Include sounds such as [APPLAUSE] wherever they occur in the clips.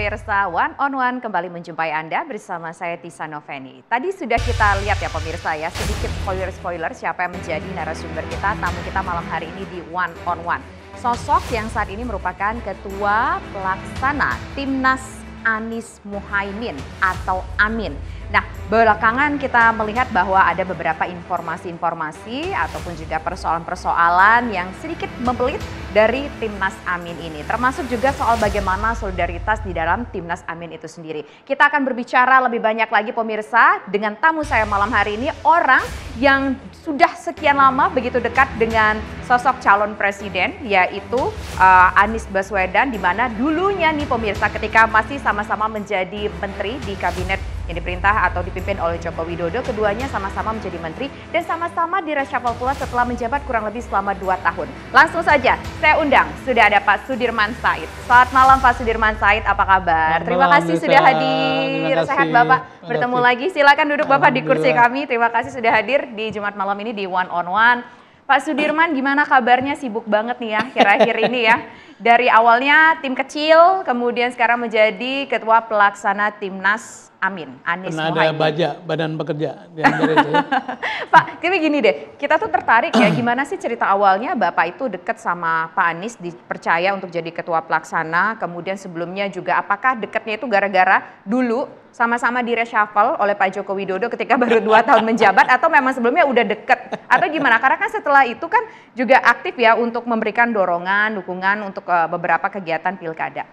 pemirsa One on One kembali menjumpai Anda bersama saya Tisa Noveni. Tadi sudah kita lihat ya pemirsa ya sedikit spoiler-spoiler siapa yang menjadi narasumber kita, tamu kita malam hari ini di One on One. Sosok yang saat ini merupakan ketua pelaksana Timnas Anies Muhaimin atau Amin. Nah, belakangan kita melihat bahwa ada beberapa informasi-informasi ataupun juga persoalan-persoalan yang sedikit membelit dari timnas Amin ini. Termasuk juga soal bagaimana solidaritas di dalam timnas Amin itu sendiri. Kita akan berbicara lebih banyak lagi pemirsa dengan tamu saya malam hari ini orang yang sudah sekian lama begitu dekat dengan sosok calon presiden yaitu uh, Anies Baswedan di mana dulunya nih pemirsa ketika masih sama-sama menjadi menteri di kabinet yang diperintah atau dipimpin oleh Joko Widodo. Keduanya sama-sama menjadi menteri dan sama-sama direshuffle pula setelah menjabat kurang lebih selama 2 tahun. Langsung saja, saya undang sudah ada Pak Sudirman Said. Selamat malam Pak Sudirman Said, apa kabar? Malam, Terima kasih sudah hadir. Kasih. Sehat Bapak. Bertemu lagi. Silakan duduk Bapak di kursi kami. Terima kasih sudah hadir di Jumat malam ini di One on One. Pak Sudirman gimana kabarnya? Sibuk banget nih ya akhir-akhir ini ya. Dari awalnya tim kecil, kemudian sekarang menjadi ketua pelaksana timnas Amin, Anies Pernah ada baja, badan pekerja. Di itu. Ya? [LAUGHS] Pak, tapi gini deh, kita tuh tertarik ya gimana sih cerita awalnya Bapak itu dekat sama Pak Anies, dipercaya untuk jadi ketua pelaksana, kemudian sebelumnya juga apakah dekatnya itu gara-gara dulu sama-sama di reshuffle oleh Pak Joko Widodo ketika baru dua [LAUGHS] tahun menjabat atau memang sebelumnya udah deket atau gimana? Karena kan setelah itu kan juga aktif ya untuk memberikan dorongan, dukungan untuk eh, beberapa kegiatan pilkada.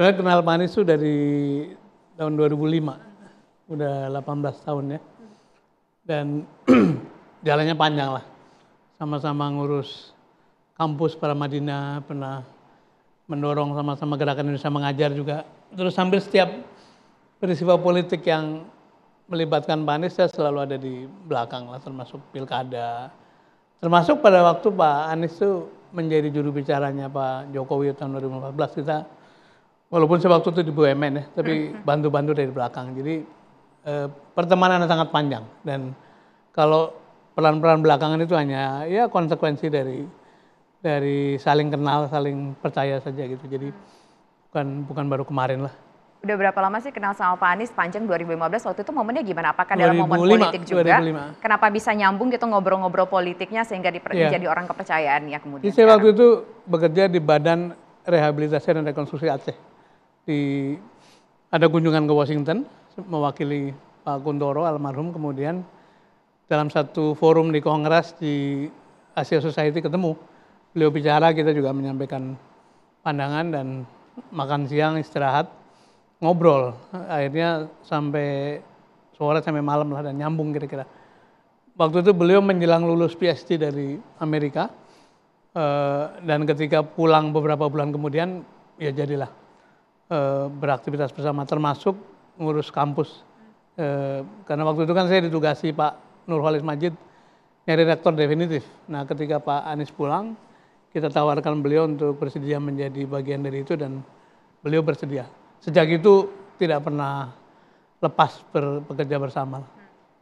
Saya kenal Pak Anies itu dari tahun 2005 udah 18 tahun ya dan [CLEARS THROAT] jalannya panjang lah sama-sama ngurus kampus para Madinah pernah mendorong sama-sama gerakan Indonesia mengajar juga terus sambil setiap peristiwa politik yang melibatkan Pak Anies saya selalu ada di belakang lah termasuk pilkada termasuk pada waktu Pak Anies itu menjadi juru bicaranya Pak Jokowi tahun 2014 kita Walaupun saya waktu itu di BUMN ya, tapi mm-hmm. bantu-bantu dari belakang. Jadi eh, pertemanan sangat panjang dan kalau pelan-pelan belakangan itu hanya ya konsekuensi dari dari saling kenal, saling percaya saja gitu. Jadi mm-hmm. bukan bukan baru kemarin lah. Udah berapa lama sih kenal sama Pak Anies panjang 2015 waktu itu momennya gimana? Apakah dalam momen politik juga? 2005. Kenapa bisa nyambung gitu ngobrol-ngobrol politiknya sehingga diper- yeah. jadi orang ya kemudian? Jadi saya waktu itu bekerja di Badan Rehabilitasi dan Rekonstruksi Aceh di ada kunjungan ke Washington mewakili Pak Kuntoro almarhum kemudian dalam satu forum di Kongres di Asia Society ketemu beliau bicara kita juga menyampaikan pandangan dan makan siang istirahat ngobrol akhirnya sampai sore sampai malam lah dan nyambung kira-kira waktu itu beliau menjelang lulus PhD dari Amerika eh, dan ketika pulang beberapa bulan kemudian ya jadilah Eh, beraktivitas bersama termasuk ngurus kampus eh, karena waktu itu kan saya ditugasi Pak Nurholis Majid nyari rektor definitif nah ketika Pak Anies pulang kita tawarkan beliau untuk bersedia menjadi bagian dari itu dan beliau bersedia sejak itu tidak pernah lepas bekerja bersama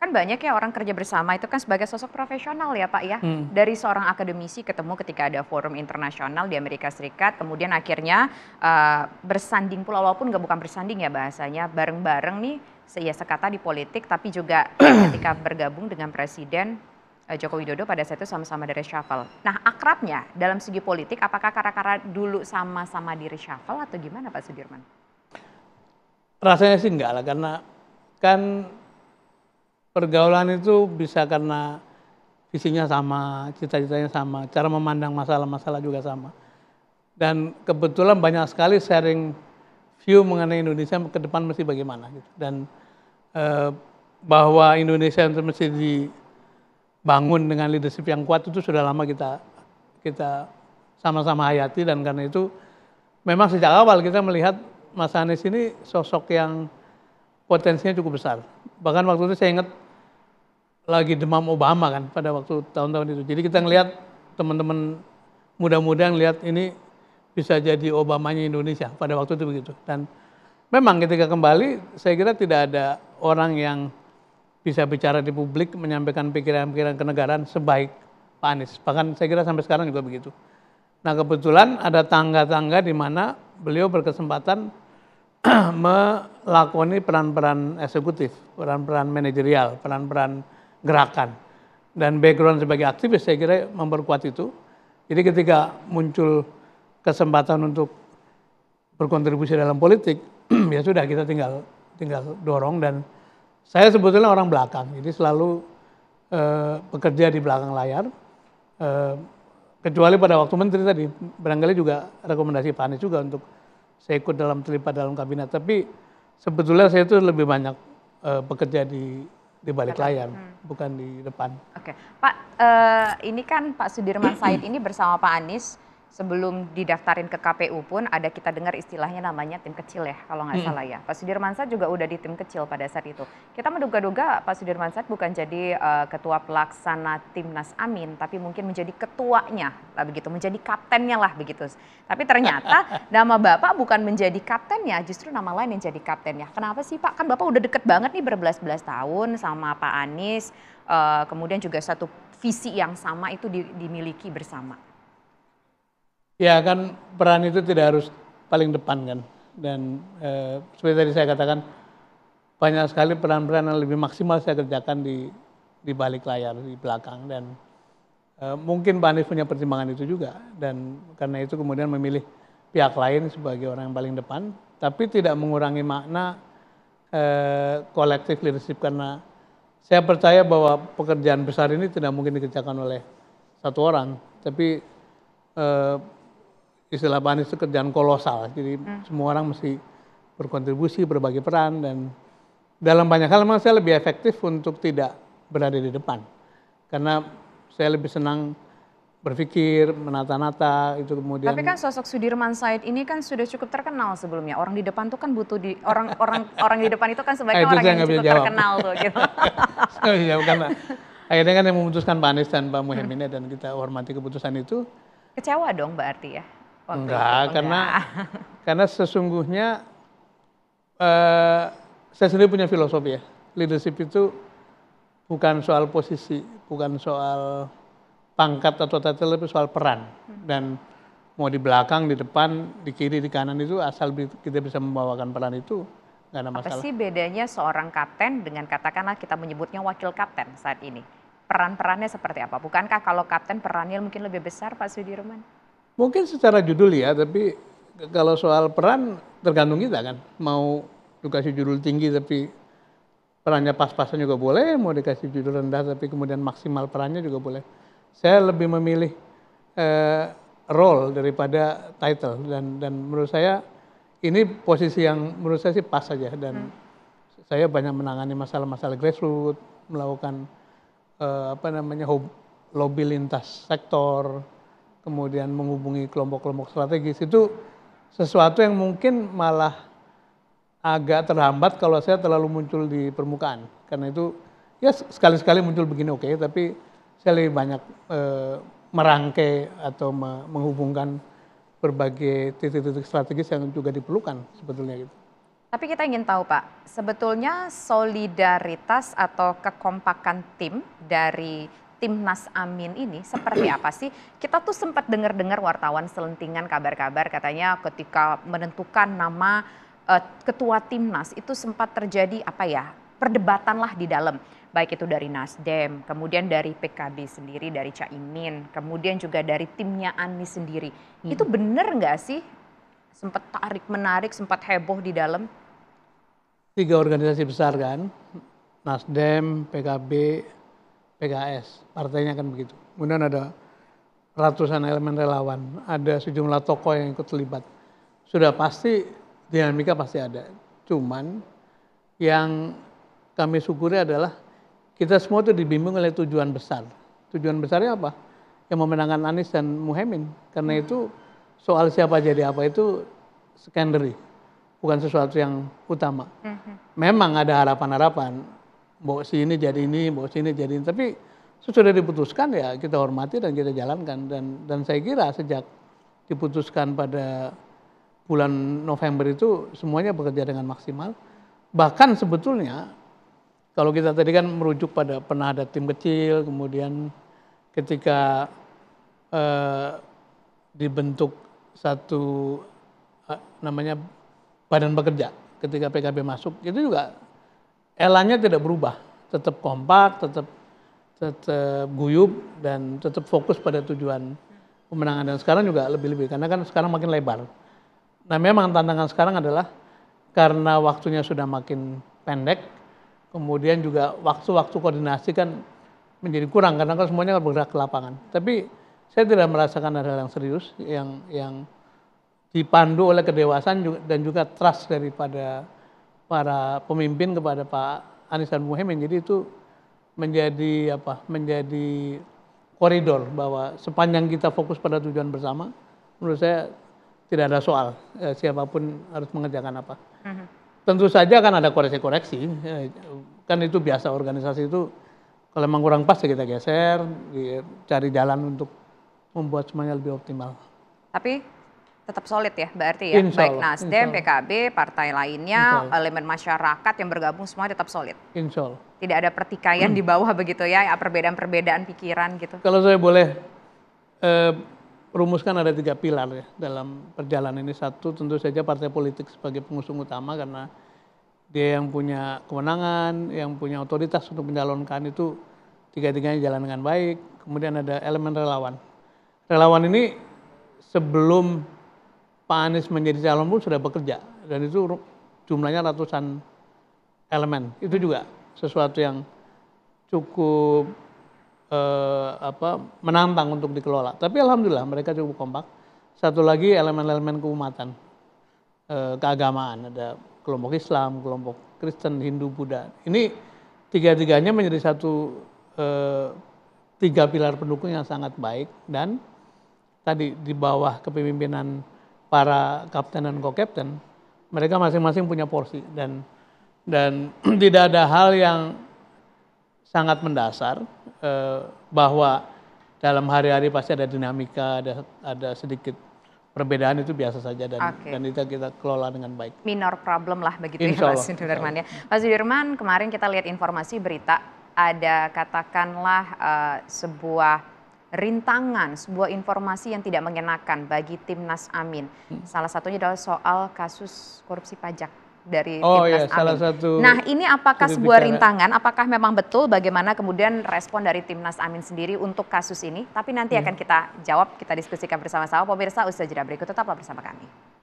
kan banyak ya orang kerja bersama itu kan sebagai sosok profesional ya Pak ya. Hmm. Dari seorang akademisi ketemu ketika ada forum internasional di Amerika Serikat, kemudian akhirnya uh, bersanding pula walaupun nggak bukan bersanding ya bahasanya, bareng-bareng nih ya sekata di politik tapi juga [CLEARS THROAT] ketika bergabung dengan presiden uh, Joko Widodo pada saat itu sama-sama dari reshuffle. Nah akrabnya dalam segi politik apakah kara-kara dulu sama-sama di reshuffle atau gimana Pak Sudirman? Rasanya sih enggak lah karena kan pergaulan itu bisa karena visinya sama, cita-citanya sama, cara memandang masalah-masalah juga sama. Dan kebetulan banyak sekali sharing view mengenai Indonesia ke depan mesti bagaimana. Gitu. Dan eh, bahwa Indonesia itu mesti dibangun dengan leadership yang kuat itu sudah lama kita kita sama-sama hayati dan karena itu memang sejak awal kita melihat Mas Anies ini sosok yang potensinya cukup besar. Bahkan waktu itu saya ingat lagi demam Obama kan pada waktu tahun-tahun itu. Jadi kita ngelihat teman-teman muda-muda ngelihat ini bisa jadi Obamanya Indonesia pada waktu itu begitu. Dan memang ketika kembali saya kira tidak ada orang yang bisa bicara di publik menyampaikan pikiran-pikiran kenegaraan sebaik Pak Anies. Bahkan saya kira sampai sekarang juga begitu. Nah kebetulan ada tangga-tangga di mana beliau berkesempatan [CLEARS THROAT] melakoni peran-peran eksekutif, peran-peran manajerial, peran-peran gerakan. Dan background sebagai aktivis saya kira memperkuat itu. Jadi ketika muncul kesempatan untuk berkontribusi dalam politik, [CLEARS THROAT] ya sudah kita tinggal tinggal dorong dan saya sebetulnya orang belakang, jadi selalu eh, bekerja di belakang layar. Eh, kecuali pada waktu menteri tadi, barangkali juga rekomendasi Pak Anies juga untuk saya ikut dalam terlibat dalam kabinet. Tapi sebetulnya saya itu lebih banyak eh, bekerja di di balik layar, hmm. bukan di depan. Oke, okay. Pak, uh, ini kan Pak Sudirman Said ini bersama Pak Anies sebelum didaftarin ke KPU pun ada kita dengar istilahnya namanya tim kecil ya kalau nggak hmm. salah ya. Pak Sudirman Said juga udah di tim kecil pada saat itu. Kita menduga-duga Pak Sudirman Said bukan jadi uh, ketua pelaksana timnas Amin, tapi mungkin menjadi ketuanya lah begitu, menjadi kaptennya lah begitu. Tapi ternyata [LAUGHS] nama bapak bukan menjadi kaptennya, justru nama lain yang jadi kaptennya. Kenapa sih Pak? Kan bapak udah deket banget nih berbelas-belas tahun sama Pak Anies, uh, kemudian juga satu visi yang sama itu di, dimiliki bersama ya kan peran itu tidak harus paling depan kan. Dan eh, seperti tadi saya katakan banyak sekali peran-peran yang lebih maksimal saya kerjakan di di balik layar di belakang dan eh, mungkin Pak Anies punya pertimbangan itu juga dan karena itu kemudian memilih pihak lain sebagai orang yang paling depan tapi tidak mengurangi makna eh, kolektif leadership karena saya percaya bahwa pekerjaan besar ini tidak mungkin dikerjakan oleh satu orang tapi eh, istilah Pak Anies itu kerjaan kolosal. Jadi hmm. semua orang mesti berkontribusi, berbagi peran dan dalam banyak hal memang saya lebih efektif untuk tidak berada di depan. Karena saya lebih senang berpikir, menata-nata itu kemudian. Tapi kan sosok Sudirman Said ini kan sudah cukup terkenal sebelumnya. Orang di depan itu kan butuh di orang orang orang di depan itu kan sebaiknya eh, orang yang cukup jawab. terkenal tuh gitu. [LAUGHS] Oh, iya, karena akhirnya kan yang memutuskan Pak Anies dan Pak Muhaimin [LAUGHS] dan kita hormati keputusan itu. Kecewa dong berarti ya Enggak, itu, karena enggak. [LAUGHS] karena sesungguhnya uh, saya sendiri punya filosofi ya. Leadership itu bukan soal posisi, bukan soal pangkat atau title, tapi soal peran. Hmm. Dan mau di belakang, di depan, di kiri, di kanan itu asal kita bisa membawakan peran itu nggak ada masalah. Apa sih bedanya seorang kapten dengan katakanlah kita menyebutnya wakil kapten saat ini? Peran-perannya seperti apa? Bukankah kalau kapten perannya mungkin lebih besar Pak Sudirman? Mungkin secara judul ya, tapi kalau soal peran tergantung kita kan. Mau dikasih judul tinggi tapi perannya pas-pasan juga boleh, mau dikasih judul rendah tapi kemudian maksimal perannya juga boleh. Saya lebih memilih eh, role daripada title dan dan menurut saya ini posisi yang menurut saya sih pas saja dan hmm. saya banyak menangani masalah-masalah grassroots, melakukan eh, apa namanya lobby lintas sektor, kemudian menghubungi kelompok-kelompok strategis itu sesuatu yang mungkin malah agak terhambat kalau saya terlalu muncul di permukaan karena itu ya sekali-sekali muncul begini oke okay, tapi saya lebih banyak e, merangkai atau me menghubungkan berbagai titik-titik strategis yang juga diperlukan sebetulnya gitu. Tapi kita ingin tahu Pak, sebetulnya solidaritas atau kekompakan tim dari timnas Amin ini seperti apa sih? Kita tuh sempat dengar-dengar wartawan selentingan kabar-kabar katanya ketika menentukan nama uh, ketua timnas itu sempat terjadi apa ya perdebatan lah di dalam baik itu dari Nasdem, kemudian dari PKB sendiri, dari Caimin, kemudian juga dari timnya Anies sendiri. Hmm. Itu benar nggak sih? Sempat tarik menarik, sempat heboh di dalam. Tiga organisasi besar kan, Nasdem, PKB, PKS, partainya kan begitu. Kemudian ada ratusan elemen relawan, ada sejumlah tokoh yang ikut terlibat. Sudah pasti dinamika pasti ada. Cuman yang kami syukuri adalah kita semua itu dibimbing oleh tujuan besar. Tujuan besarnya apa? Yang memenangkan Anies dan Muhammad. Karena hmm. itu soal siapa jadi apa itu secondary, bukan sesuatu yang utama. Hmm, hmm. Memang ada harapan-harapan bawa sini jadi ini, bawa sini jadi ini. Tapi sudah diputuskan ya kita hormati dan kita jalankan. Dan, dan saya kira sejak diputuskan pada bulan November itu semuanya bekerja dengan maksimal. Bahkan sebetulnya kalau kita tadi kan merujuk pada pernah ada tim kecil, kemudian ketika eh, dibentuk satu eh, namanya badan pekerja ketika PKB masuk itu juga Elannya tidak berubah, tetap kompak, tetap tetap guyub dan tetap fokus pada tujuan pemenangan dan sekarang juga lebih-lebih karena kan sekarang makin lebar. Nah, memang tantangan sekarang adalah karena waktunya sudah makin pendek, kemudian juga waktu-waktu koordinasi kan menjadi kurang karena kan semuanya bergerak ke lapangan. Tapi saya tidak merasakan ada hal yang serius yang yang dipandu oleh kedewasaan dan juga trust daripada para pemimpin kepada Pak Anies dan Muhammad. Jadi itu menjadi apa? Menjadi koridor bahwa sepanjang kita fokus pada tujuan bersama, menurut saya tidak ada soal eh, siapapun harus mengerjakan apa. uh Tentu saja akan ada koreksi-koreksi, eh, kan itu biasa organisasi itu kalau memang kurang pas ya kita geser, ya cari jalan untuk membuat semuanya lebih optimal. Tapi tetap solid ya berarti ya Insya baik Nasdem, PKB, partai lainnya, elemen masyarakat yang bergabung semua tetap solid. Insya Allah. Tidak ada pertikaian hmm. di bawah [LAUGHS] begitu ya, ya, perbedaan-perbedaan pikiran gitu. Kalau saya boleh eh, rumuskan ada tiga pilar ya dalam perjalanan ini satu tentu saja partai politik sebagai pengusung utama karena dia yang punya kewenangan, yang punya otoritas untuk mencalonkan itu tiga-tiganya jalan dengan baik. Kemudian ada elemen relawan. Relawan ini sebelum Pak Anies menjadi calon pun sudah bekerja dan itu jumlahnya ratusan elemen. Itu juga sesuatu yang cukup eh, apa menantang untuk dikelola. Tapi alhamdulillah mereka cukup kompak. Satu lagi elemen-elemen keumatan, eh, keagamaan ada kelompok Islam, kelompok Kristen, Hindu, Buddha. Ini tiga-tiganya menjadi satu eh, tiga pilar pendukung yang sangat baik dan tadi di bawah kepemimpinan para kapten dan co-captain, mereka masing-masing punya porsi dan dan [CLEARS THROAT] tidak ada hal yang sangat mendasar eh, bahwa dalam hari-hari pasti ada dinamika, ada ada sedikit perbedaan itu biasa saja dan okay. dan itu kita kelola dengan baik. Minor problem lah begitu ya Mas Sudirman ya. Mas Sudirman kemarin kita lihat informasi berita ada katakanlah uh, sebuah rintangan, sebuah informasi yang tidak mengenakan bagi timnas Amin. Hmm. Salah satunya adalah soal kasus korupsi pajak dari oh, timnas iya, Amin. Salah satu nah ini apakah sebuah bicara. rintangan? Apakah memang betul bagaimana kemudian respon dari timnas Amin sendiri untuk kasus ini? Tapi nanti hmm. akan kita jawab, kita diskusikan bersama-sama. Pemirsa usaha jeda berikut tetaplah bersama kami.